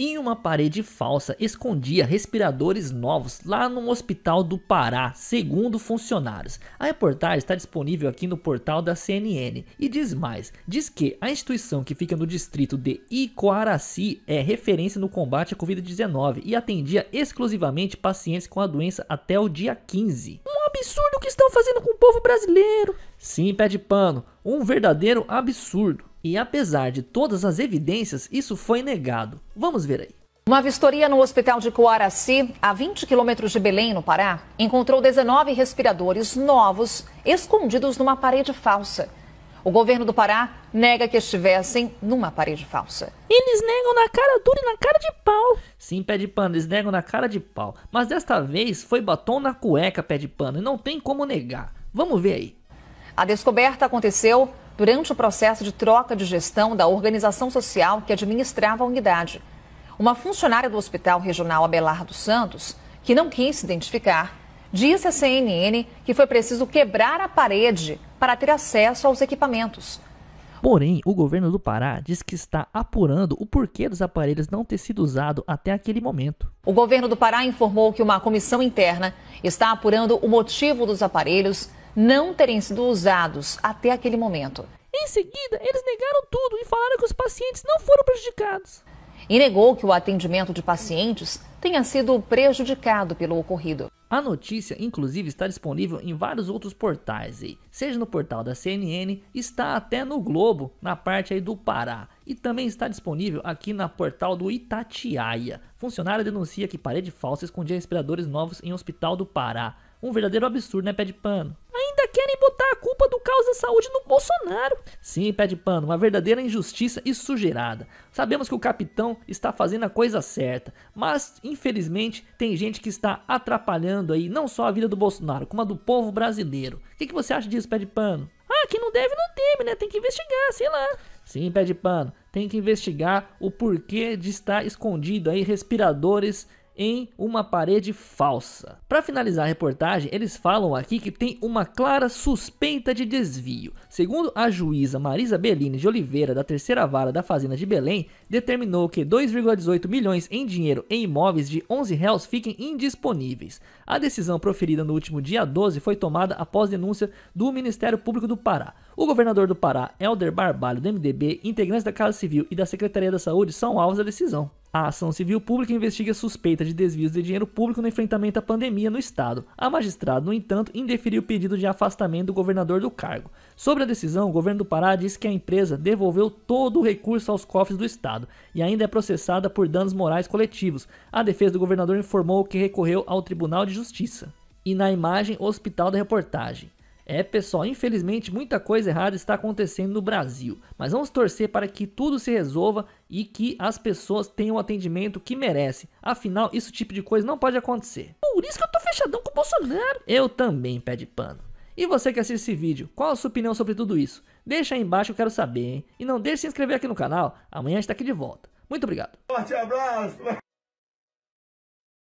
Em uma parede falsa escondia respiradores novos lá no hospital do Pará, segundo funcionários. A reportagem está disponível aqui no portal da CNN e diz mais: diz que a instituição que fica no distrito de Icoaraci é referência no combate à Covid-19 e atendia exclusivamente pacientes com a doença até o dia 15. Um absurdo que estão fazendo com o povo brasileiro! Sim, pé de pano, um verdadeiro absurdo. E apesar de todas as evidências, isso foi negado. Vamos ver aí. Uma vistoria no hospital de Coaraci, a 20 quilômetros de Belém, no Pará, encontrou 19 respiradores novos escondidos numa parede falsa. O governo do Pará nega que estivessem numa parede falsa. Eles negam na cara dura e na cara de pau. Sim, pé de pano, eles negam na cara de pau. Mas desta vez foi batom na cueca, pé de pano, e não tem como negar. Vamos ver aí. A descoberta aconteceu durante o processo de troca de gestão da organização social que administrava a unidade. Uma funcionária do Hospital Regional Abelardo Santos, que não quis se identificar, disse à CNN que foi preciso quebrar a parede para ter acesso aos equipamentos. Porém, o governo do Pará diz que está apurando o porquê dos aparelhos não ter sido usado até aquele momento. O governo do Pará informou que uma comissão interna está apurando o motivo dos aparelhos não terem sido usados até aquele momento. Em seguida, eles negaram tudo e falaram que os pacientes não foram prejudicados. E negou que o atendimento de pacientes tenha sido prejudicado pelo ocorrido. A notícia, inclusive, está disponível em vários outros portais, seja no portal da CNN, está até no Globo, na parte aí do Pará, e também está disponível aqui na portal do Itatiaia. Funcionário denuncia que parede falsa escondia respiradores novos em hospital do Pará. Um verdadeiro absurdo, né, pé de pano? ainda querem botar a culpa do caos da saúde no Bolsonaro. Sim, pé de pano, uma verdadeira injustiça e sujeirada. Sabemos que o capitão está fazendo a coisa certa, mas infelizmente tem gente que está atrapalhando aí não só a vida do Bolsonaro, como a do povo brasileiro. O que, que você acha disso, pé de pano? Ah, que não deve, não teme, né? Tem que investigar, sei lá. Sim, pé de pano, tem que investigar o porquê de estar escondido aí respiradores em uma parede falsa. Para finalizar a reportagem, eles falam aqui que tem uma clara suspeita de desvio. Segundo a juíza Marisa Bellini de Oliveira, da terceira vara da Fazenda de Belém, determinou que 2,18 milhões em dinheiro em imóveis de 11 réus fiquem indisponíveis. A decisão proferida no último dia 12 foi tomada após denúncia do Ministério Público do Pará. O governador do Pará, Helder Barbalho, do MDB, integrantes da Casa Civil e da Secretaria da Saúde são alvos da decisão. A ação civil pública investiga suspeita de desvios de dinheiro público no enfrentamento à pandemia no estado. A magistrada, no entanto, indeferiu o pedido de afastamento do governador do cargo. Sobre a decisão, o governo do Pará diz que a empresa devolveu todo o recurso aos cofres do estado e ainda é processada por danos morais coletivos. A defesa do governador informou que recorreu ao Tribunal de Justiça. E na imagem, o hospital da reportagem. É, pessoal, infelizmente muita coisa errada está acontecendo no Brasil, mas vamos torcer para que tudo se resolva e que as pessoas tenham o atendimento que merecem. Afinal, isso tipo de coisa não pode acontecer. Por isso que eu tô fechadão com o Bolsonaro. Eu também, pé de pano. E você que assiste esse vídeo, qual a sua opinião sobre tudo isso? Deixa aí embaixo, eu quero saber, hein? E não deixe de se inscrever aqui no canal, amanhã a gente tá aqui de volta. Muito obrigado. Forte abraço!